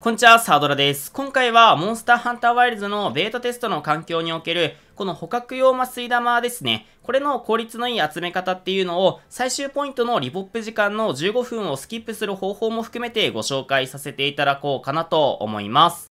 こんにちは、サードラです。今回は、モンスターハンターワイルズのベータテストの環境における、この捕獲用麻酔玉ですね。これの効率のいい集め方っていうのを、最終ポイントのリポップ時間の15分をスキップする方法も含めてご紹介させていただこうかなと思います。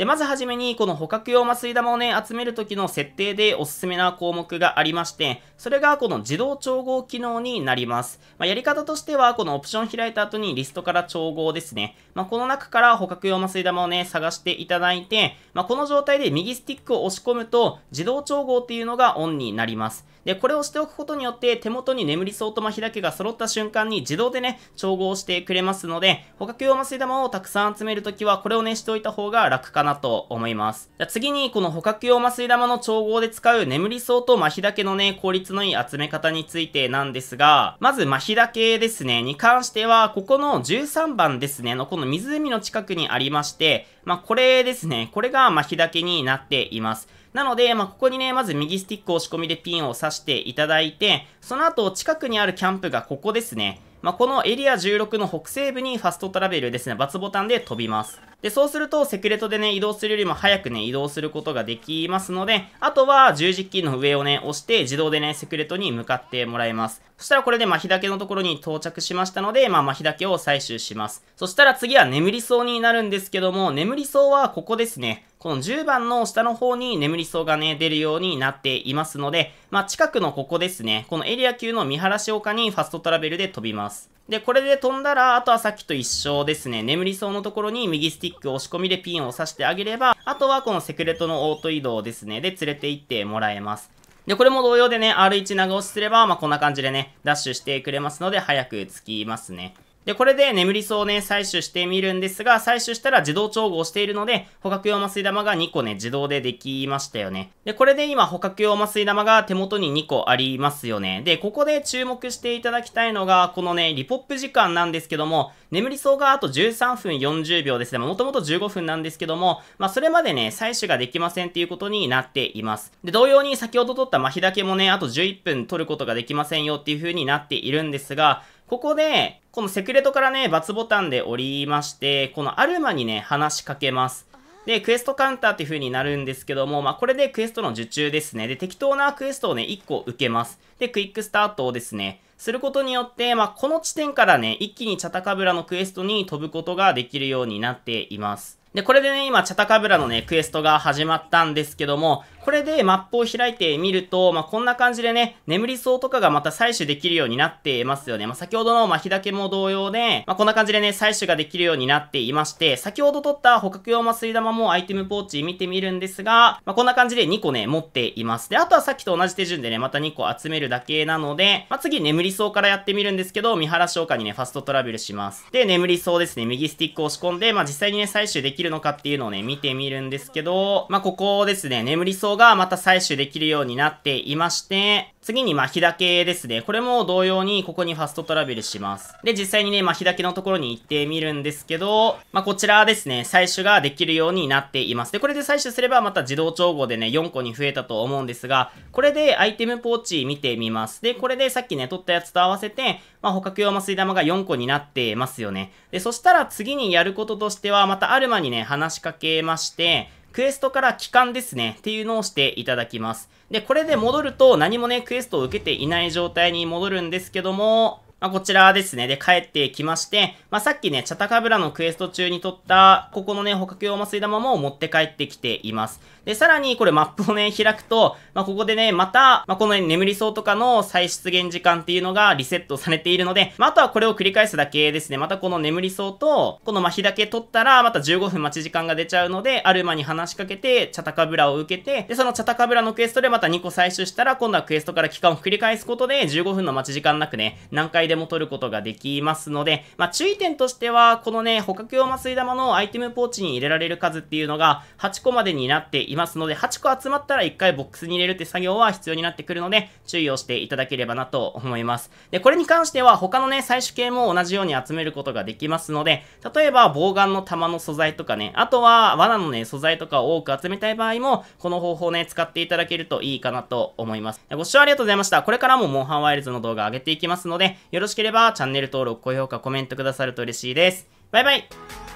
で、まずはじめに、この捕獲用麻酔玉をね、集める時の設定でおすすめな項目がありまして、それがこの自動調合機能になります。まあ、やり方としては、このオプション開いた後にリストから調合ですね。まあ、この中から捕獲用麻酔玉をね、探していただいて、まあ、この状態で右スティックを押し込むと、自動調合っていうのがオンになります。で、これをしておくことによって手元に眠りそうとまひだけが揃った瞬間に自動でね、調合してくれますので、捕獲用麻酔玉をたくさん集めるときはこれをね、しておいた方が楽かなと思います。じゃ次に、この捕獲用麻酔玉の調合で使う眠りそうと麻痺だけのね、効率のいい集め方についてなんですが、まず麻痺だけですね、に関しては、ここの13番ですね、のこの湖の近くにありまして、まあ、これですね、これが麻痺だけになっています。なので、まあ、ここにね、まず右スティック押し込みでピンを刺していただいて、その後、近くにあるキャンプがここですね。まあ、このエリア16の北西部にファストトラベルですね、ツボタンで飛びます。で、そうすると、セクレトでね、移動するよりも早くね、移動することができますので、あとは、十字キーの上をね、押して、自動でね、セクレトに向かってもらいます。そしたら、これで麻痺だけのところに到着しましたので、まあ、マヒダを採取します。そしたら、次は眠りそうになるんですけども、眠りそうはここですね。この10番の下の方に眠りそうがね、出るようになっていますので、まあ、近くのここですね、このエリア級の見晴らし丘にファストトラベルで飛びます。で、これで飛んだら、あとはさっきと一緒ですね。眠りそうのところに右スティック押し込みでピンを刺してあげれば、あとはこのセクレットのオート移動ですね。で、連れて行ってもらえます。で、これも同様でね、R1 長押しすれば、まあ、こんな感じでね、ダッシュしてくれますので、早く着きますね。で、これで眠り草をね、採取してみるんですが、採取したら自動調合しているので、捕獲用麻酔玉が2個ね、自動でできましたよね。で、これで今、捕獲用麻酔玉が手元に2個ありますよね。で、ここで注目していただきたいのが、このね、リポップ時間なんですけども、眠り草があと13分40秒ですね。もともと15分なんですけども、まあ、それまでね、採取ができませんっていうことになっています。で、同様に先ほど取った麻痺だけもね、あと11分取ることができませんよっていう風になっているんですが、ここで、このセクレトからね、×ボタンで折りまして、このアルマにね、話しかけます。で、クエストカウンターっていう風になるんですけども、まあ、これでクエストの受注ですね。で、適当なクエストをね、1個受けます。で、クイックスタートをですね、することによって、まあ、この地点からね、一気にチャタカブラのクエストに飛ぶことができるようになっています。で、これでね、今、チャタカブラのね、クエストが始まったんですけども、これでマップを開いてみると、まあ、こんな感じでね、眠り草とかがまた採取できるようになっていますよね。まあ、先ほどのま日だけも同様で、まあ、こんな感じでね、採取ができるようになっていまして、先ほど取った捕獲用麻酔玉もアイテムポーチ見てみるんですが、まこんな感じで2個ね、持っています。で、あとはさっきと同じ手順でね、また2個集めるだけなので、ま次眠り草からやってみるんですけど、三原消化にね、ファストトラベルします。で、眠り草ですね、右スティックを押し込んで、まあ、実際にね、採取できるのかっていうのをね、見てみるんですけど、まここですね、眠り草がまた採取できるようになっていまして、次にま日だけですね。これも同様にここにファストトラベルします。で、実際にね、ま日だけのところに行ってみるんですけど、まあ、こちらですね、採取ができるようになっています。で、これで採取すればまた自動調合でね、4個に増えたと思うんですが、これでアイテムポーチ見てみます。で、これでさっきね、取ったやつと合わせて、まあ、捕獲用麻酔玉が4個になってますよね。で、そしたら次にやることとしては、またアルマにね、話しかけまして、クエストから帰還ですね、っていうのをしていただきます。で、これで戻ると何もね、クエストを受けていない状態に戻るんですけども、まあ、こちらですね。で、帰ってきまして、まあ、さっきね、チャタカブラのクエスト中に取った、ここのね、捕獲用麻酔玉も持って帰ってきています。で、さらにこれマップをね、開くと、まあ、ここでね、また、まあ、この、ね、眠り草とかの再出現時間っていうのがリセットされているので、まあ、あとはこれを繰り返すだけですね。またこの眠り草と、この麻痺だけ取ったら、また15分待ち時間が出ちゃうので、アルマに話しかけて、チャタカブラを受けて、で、そのチャタカブラのクエストでまた2個採取したら、今度はクエストから期間を繰り返すことで、15分の待ち時間なくね、何回でも取ることができますので、まあ、注意点としては、このね、捕獲用麻酔玉のアイテムポーチに入れられる数っていうのが8個までになっていますので、8個集まったら1回ボックスに入れるって作業は必要になってくるので、注意をしていただければなと思います。で、これに関しては他のね、採取系も同じように集めることができますので、例えば棒眼の弾の素材とかね、あとは罠のね、素材とかを多く集めたい場合も、この方法ね、使っていただけるといいかなと思います。ご視聴ありがとうございました。これからもモンハンワイルズの動画上げていきますので、よよろしければチャンネル登録、高評価、コメントくださると嬉しいです。バイバイ